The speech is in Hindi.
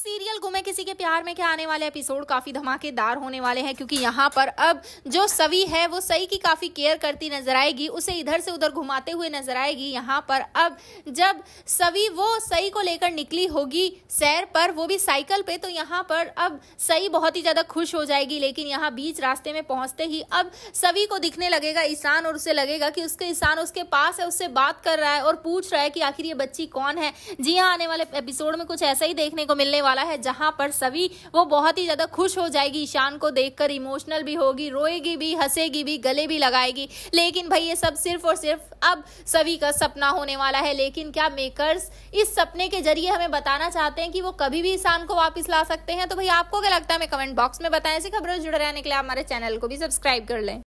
सीरियल गुमे किसी के प्यार में क्या आने वाले एपिसोड काफी धमाकेदार होने वाले हैं क्योंकि यहाँ पर अब जो सवी है वो सई की काफी केयर करती नजर आएगी उसे इधर से उधर घुमाते हुए नजर आएगी यहाँ पर अब जब सवी वो सई को लेकर निकली होगी सैर पर वो भी साइकिल पे तो यहाँ पर अब सई बहुत ही ज्यादा खुश हो जाएगी लेकिन यहाँ बीच रास्ते में पहुंचते ही अब सवी को दिखने लगेगा ईशान और उसे लगेगा की उसके ईशान उसके पास है उससे बात कर रहा है और पूछ रहा है की आखिर ये बच्ची कौन है जी हाँ आने वाले एपिसोड में कुछ ऐसा ही देखने को मिलने वाला है जहां पर सभी वो बहुत ही ज़्यादा खुश हो जाएगी ईशान को देखकर इमोशनल भी होगी रोएगी भी हंसेगी भी गले भी लगाएगी लेकिन भाई ये सब सिर्फ और सिर्फ अब सभी का सपना होने वाला है लेकिन क्या मेकर्स इस सपने के जरिए हमें बताना चाहते हैं कि वो कभी भी ईशान को वापस ला सकते हैं तो भाई आपको क्या लगता है हमें कमेंट बॉक्स में बताएं ऐसी खबरों जुड़े रहने के लिए हमारे चैनल को भी सब्सक्राइब कर लें